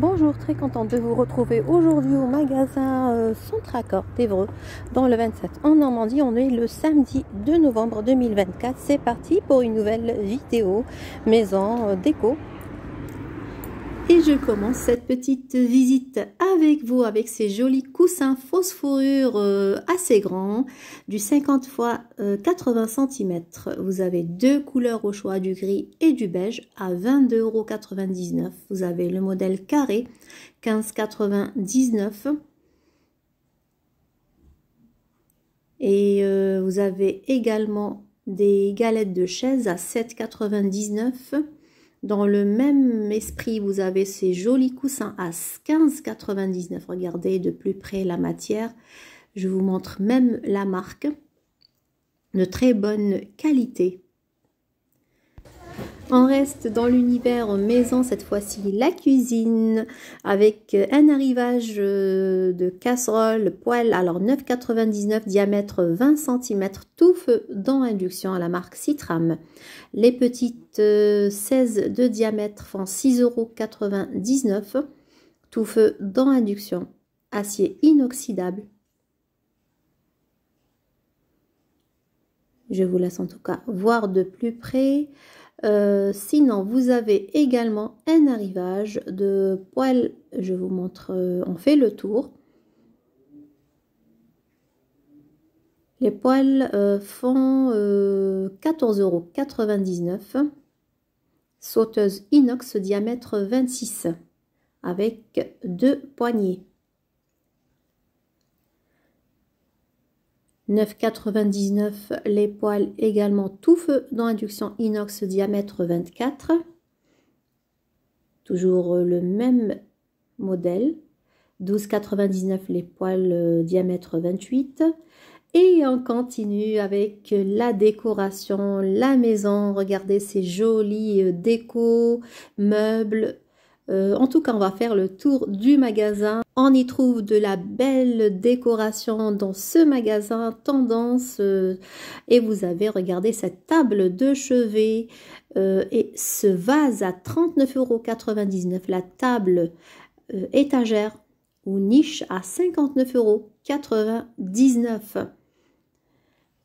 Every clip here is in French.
Bonjour, très contente de vous retrouver aujourd'hui au magasin euh, Centre Centraccord d'Evreux dans le 27 en Normandie. On est le samedi 2 novembre 2024. C'est parti pour une nouvelle vidéo maison euh, déco et je commence cette petite visite avec vous, avec ces jolis coussins phosphorure fourrure euh, assez grands, du 50 x 80 cm. Vous avez deux couleurs au choix, du gris et du beige, à 22,99€. Vous avez le modèle carré, 15,99€. Et euh, vous avez également des galettes de chaise à 7,99€. Dans le même esprit, vous avez ces jolis coussins à 15,99. Regardez de plus près la matière. Je vous montre même la marque. De très bonne qualité. On reste dans l'univers maison cette fois-ci, la cuisine, avec un arrivage euh, de casserole poêle, alors 9,99, diamètre 20 cm, tout feu dans induction à la marque Citram. Les petites 16 euh, de diamètre font 6,99 tout feu dans induction, acier inoxydable. Je vous laisse en tout cas voir de plus près. Euh, sinon, vous avez également un arrivage de poils. Je vous montre, euh, on fait le tour. Les poils euh, font 14,99. euros, Sauteuse inox diamètre 26 avec deux poignées. 9,99 les poils également tout feu dans induction inox diamètre 24. Toujours le même modèle. 12,99 les poils euh, diamètre 28. Et on continue avec la décoration, la maison. Regardez ces jolis euh, décos, meubles, euh, en tout cas, on va faire le tour du magasin. On y trouve de la belle décoration dans ce magasin tendance. Euh, et vous avez, regardé cette table de chevet euh, et ce vase à 39,99 La table étagère ou niche à 59,99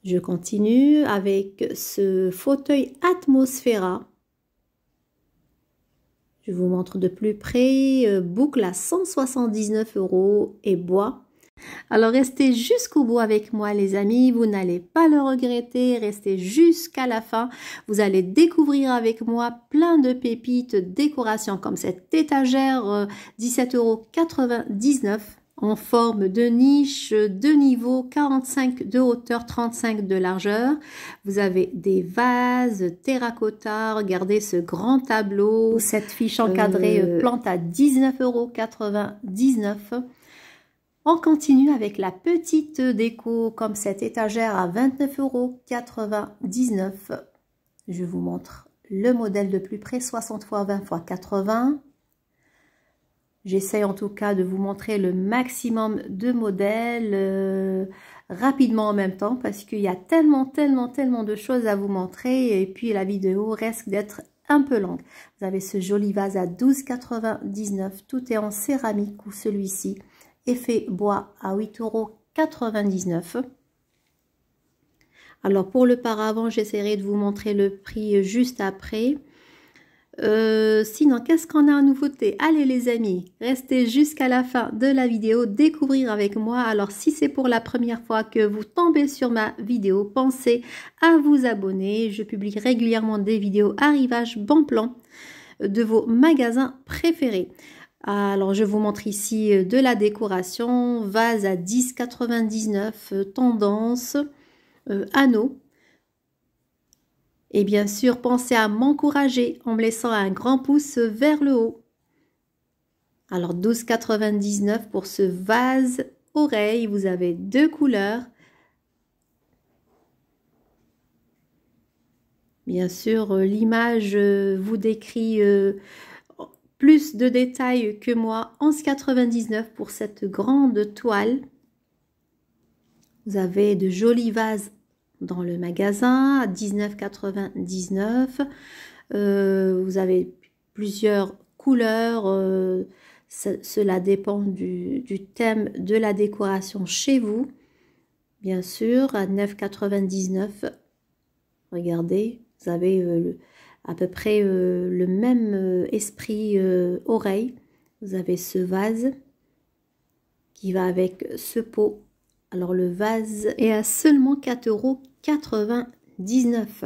Je continue avec ce fauteuil atmosphéra. Je vous montre de plus près, euh, boucle à 179 euros et bois. Alors restez jusqu'au bout avec moi les amis, vous n'allez pas le regretter, restez jusqu'à la fin. Vous allez découvrir avec moi plein de pépites décorations comme cette étagère 17,99 euh, euros en forme de niche, de niveau 45 de hauteur, 35 de largeur. Vous avez des vases, terracotta, regardez ce grand tableau, cette fiche encadrée euh, euh, plante à 19,99 euros. On continue avec la petite déco comme cette étagère à 29,99 euros. Je vous montre le modèle de plus près, 60 x 20 x 80. J'essaie en tout cas de vous montrer le maximum de modèles euh, rapidement en même temps parce qu'il y a tellement, tellement, tellement de choses à vous montrer et puis la vidéo risque d'être un peu longue. Vous avez ce joli vase à 12,99. Tout est en céramique ou celui-ci. Effet bois à 8,99 Alors pour le paravent, j'essaierai de vous montrer le prix juste après. Euh, sinon, qu'est-ce qu'on a en nouveauté Allez les amis, restez jusqu'à la fin de la vidéo, découvrir avec moi. Alors si c'est pour la première fois que vous tombez sur ma vidéo, pensez à vous abonner. Je publie régulièrement des vidéos arrivage bon plan euh, de vos magasins préférés. Alors je vous montre ici euh, de la décoration, vase à 10,99, tendance, anneau et bien sûr, pensez à m'encourager en me laissant un grand pouce vers le haut. Alors 12,99 pour ce vase oreille, vous avez deux couleurs. Bien sûr, euh, l'image euh, vous décrit euh, plus de détails que moi. 11,99 pour cette grande toile. Vous avez de jolis vases dans le magasin à 19,99. Euh, vous avez plusieurs couleurs. Euh, cela dépend du, thème de la décoration chez vous. Bien sûr, à 9,99. Regardez, vous avez euh, le, à peu près le même esprit oreille. Vous avez ce vase qui va avec ce pot. Alors le vase est à seulement 4 euros 99.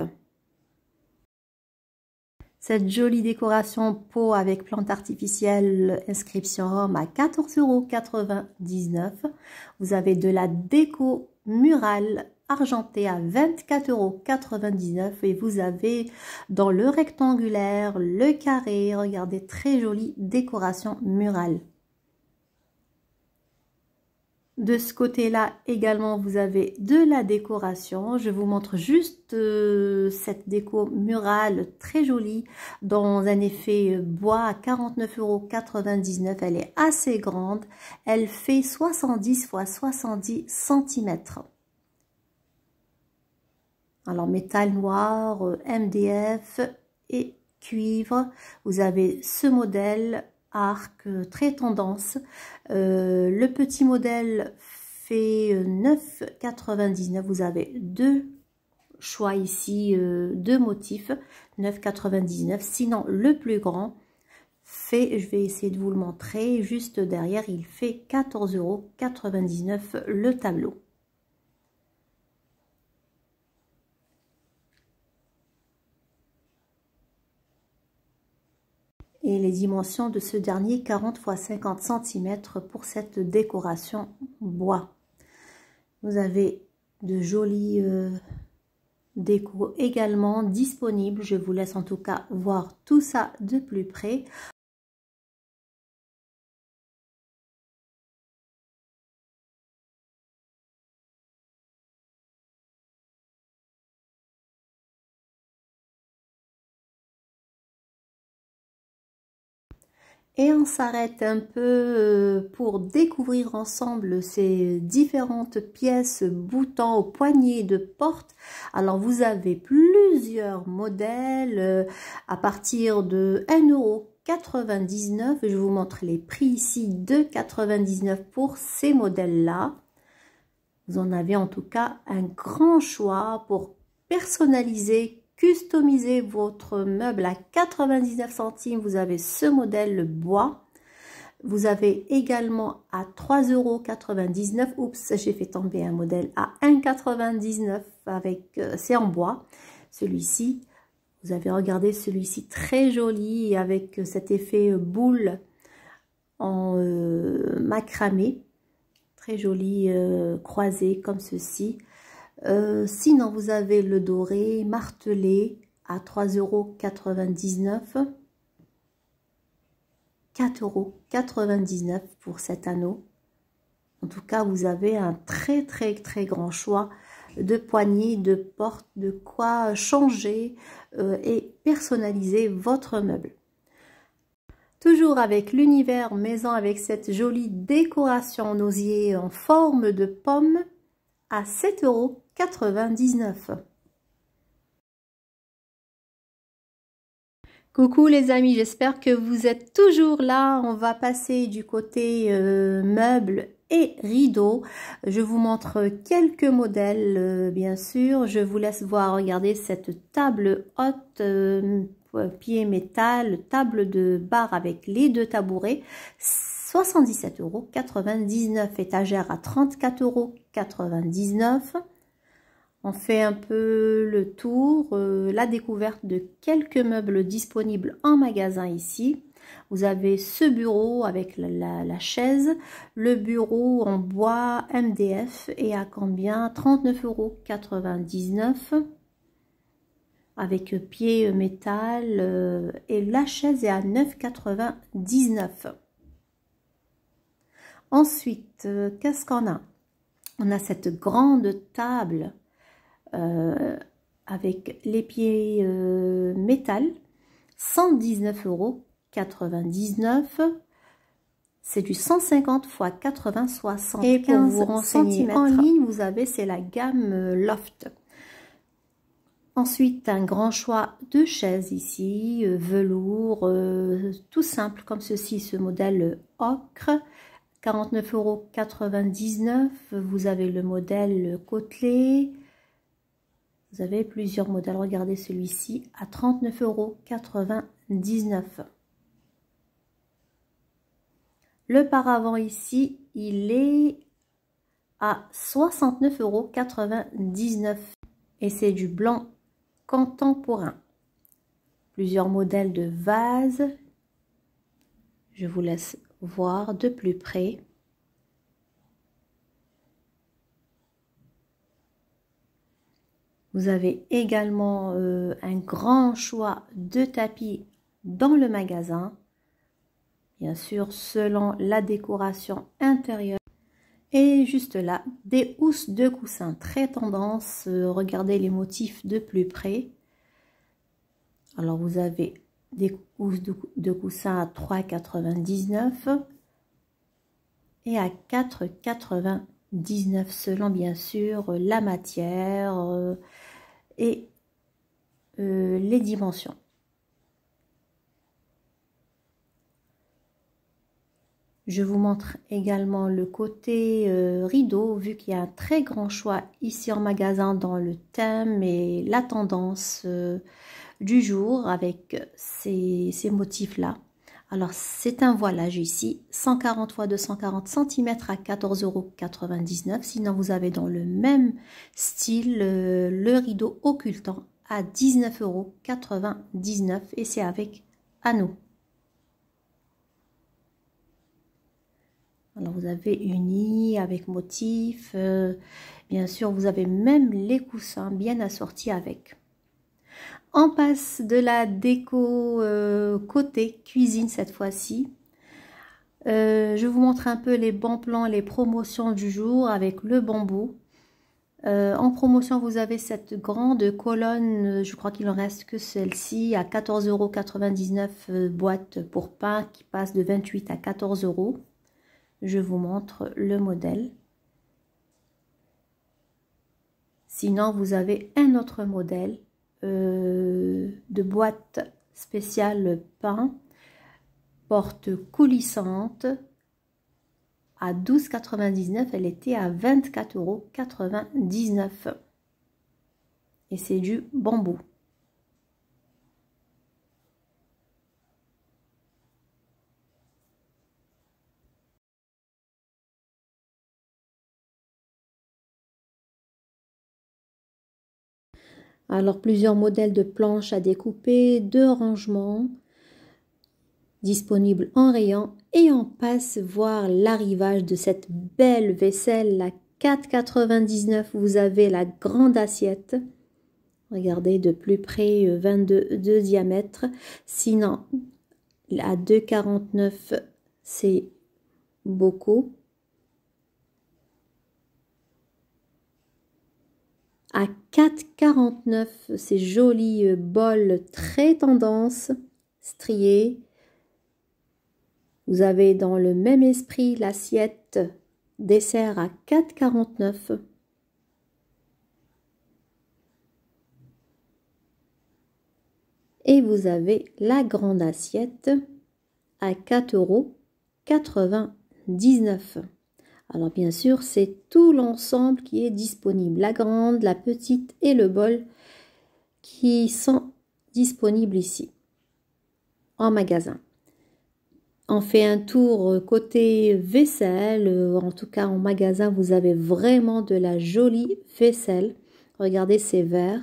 Cette jolie décoration pot avec plante artificielle inscription Rome à 14,99 euros. Vous avez de la déco murale argentée à 24,99 euros et vous avez dans le rectangulaire, le carré, regardez, très jolie décoration murale. De ce côté-là également, vous avez de la décoration. Je vous montre juste euh, cette déco murale très jolie dans un effet euh, bois à euros Elle est assez grande. Elle fait 70 x 70 cm. Alors métal noir, euh, MDF et cuivre. Vous avez ce modèle arc, très tendance. Euh, le petit modèle fait 9,99. Vous avez deux choix ici, euh, deux motifs, 9,99. Sinon, le plus grand fait, je vais essayer de vous le montrer, juste derrière, il fait 14,99 euros le tableau. et les dimensions de ce dernier 40 x 50 cm pour cette décoration bois. Vous avez de jolis euh, décos également disponibles. Je vous laisse en tout cas voir tout ça de plus près. et on s'arrête un peu euh, pour découvrir ensemble ces différentes pièces boutant au poignées de porte. Alors vous avez plusieurs modèles euh, à partir de 1,99€. Je vous montre les prix ici, de 99 pour ces modèles-là. Vous en avez en tout cas un grand choix pour personnaliser customiser votre meuble à 99 centimes. Vous avez ce modèle, le bois. Vous avez également à euros Oups, j'ai fait tomber un modèle à 1,99 avec, euh, c'est en bois, celui-ci. Vous avez regardé celui-ci très joli avec euh, cet effet euh, boule en macramé. Très joli croisé comme ceci. Euh, sinon, vous avez le doré martelé à 3,99€. 4,99€ pour cet anneau. En tout cas, vous avez un très très très grand choix de poignées, de portes, de quoi changer euh, et personnaliser votre meuble. Toujours avec l'univers maison avec cette jolie décoration en osier en forme de pomme à 7 euros 99. Coucou les amis, j'espère que vous êtes toujours là. On va passer du côté euh, meubles et rideaux. Je vous montre quelques modèles, euh, bien sûr. Je vous laisse voir, regardez cette table haute euh, pied métal, table de bar avec les deux tabourets. 77,99 euros, étagère à 34,99 euros. On fait un peu le tour, euh, la découverte de quelques meubles disponibles en magasin ici. Vous avez ce bureau avec la, chaise, le bureau en bois MDF et à combien 39,99 euros avec pied euh, métal euh, et la chaise est à 9,99. Ensuite, qu'est-ce qu'on a On a cette grande table euh, avec les pieds euh, métal, 119,99 euros. C'est du 150 x 80, 60. Et pour vous renseigner en ligne, vous avez, c'est la gamme euh, Loft. Ensuite, un grand choix de chaises ici, velours, tout simple comme ceci, ce modèle ocre, 49,99 euros. Vous avez le modèle côtelé, vous avez plusieurs modèles. Regardez celui-ci à 39,99 euros. Le paravent ici, il est à 69,99 euros. Et c'est du blanc contemporain. Plusieurs modèles de vases. Je vous laisse voir de plus près. Vous avez également euh, un grand choix de tapis dans le magasin, bien sûr selon la décoration intérieure. Et juste là, des housses de coussin très tendance. Euh, regardez les motifs de plus près. Alors vous avez des housses de, coussin à 3,99 et à 4,99 selon bien sûr la matière, euh, et euh, les dimensions. Je vous montre également le côté euh, rideau, vu qu'il y a un très grand choix ici en magasin dans le thème et la tendance euh, du jour avec ces motifs-là. Alors c'est un voilage ici, 140 x 240 cm à 14,99€. Sinon vous avez dans le même style le rideau occultant à 19,99 € et c'est avec anneau. Alors vous avez uni avec motif, euh, bien sûr vous avez même les coussins bien assortis avec. On passe de la déco euh, côté cuisine cette fois-ci. Euh, je vous montre un peu les bons plans, les promotions du jour avec le bambou. Euh, en promotion, vous avez cette grande colonne, je crois qu'il en reste que celle-ci, à 14,99€ boîte pour pain qui passe de 28 à 14 euros. Je vous montre le modèle. Sinon, vous avez un autre modèle euh, de boîte spéciale pain, porte coulissante à 12,99, elle était à 24,99 euros. Et c'est du bambou. Alors plusieurs modèles de planches à découper, deux rangements disponibles en rayon et on passe voir l'arrivage de cette belle vaisselle, la 4,99. Vous avez la grande assiette. Regardez de plus près 22 euh, de diamètre. Sinon, la 2,49, c'est beaucoup. à 4,49 ces jolis euh, bols très tendance striés. Vous avez dans le même esprit l'assiette dessert à 4,49. Et vous avez la grande assiette à 4,99€. euros. Alors bien sûr, c'est tout l'ensemble qui est disponible, la grande, la petite et le bol qui sont disponibles ici en magasin. On fait un tour côté vaisselle, en tout cas en magasin vous avez vraiment de la jolie vaisselle. Regardez ces verres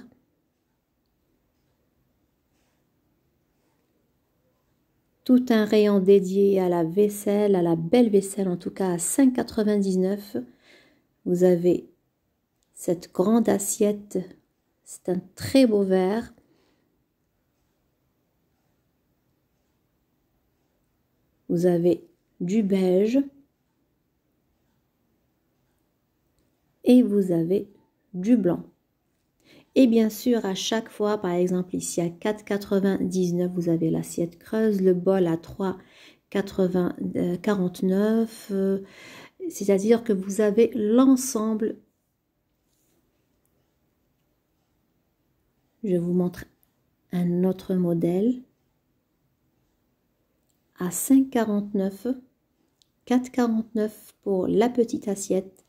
un rayon dédié à la vaisselle, à la belle vaisselle en tout cas à 5,99. Vous avez cette grande assiette, c'est un très beau verre. Vous avez du beige et vous avez du blanc. Et bien sûr, à chaque fois, par exemple ici à 4,99, vous avez l'assiette creuse, le bol à 3,49, 49 euh, euh, c'est-à-dire que vous avez l'ensemble. Je vous montre un autre modèle à 5,49, 4,49 pour la petite assiette.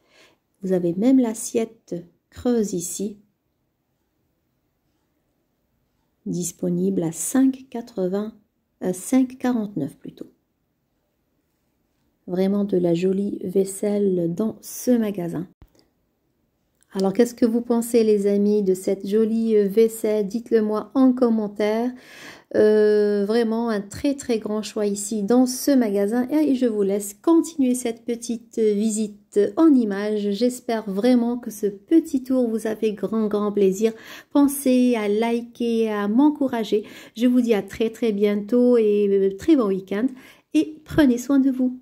Vous avez même l'assiette creuse ici disponible à 5,49 plutôt. Vraiment de la jolie vaisselle dans ce magasin. Alors qu'est-ce que vous pensez les amis de cette jolie vaisselle Dites-le moi en commentaire. Euh, vraiment un très très grand choix ici dans ce magasin et je vous laisse continuer cette petite visite en images. J'espère vraiment que ce petit tour vous a fait grand grand plaisir. Pensez à liker, à m'encourager. Je vous dis à très très bientôt et très bon week-end et prenez soin de vous.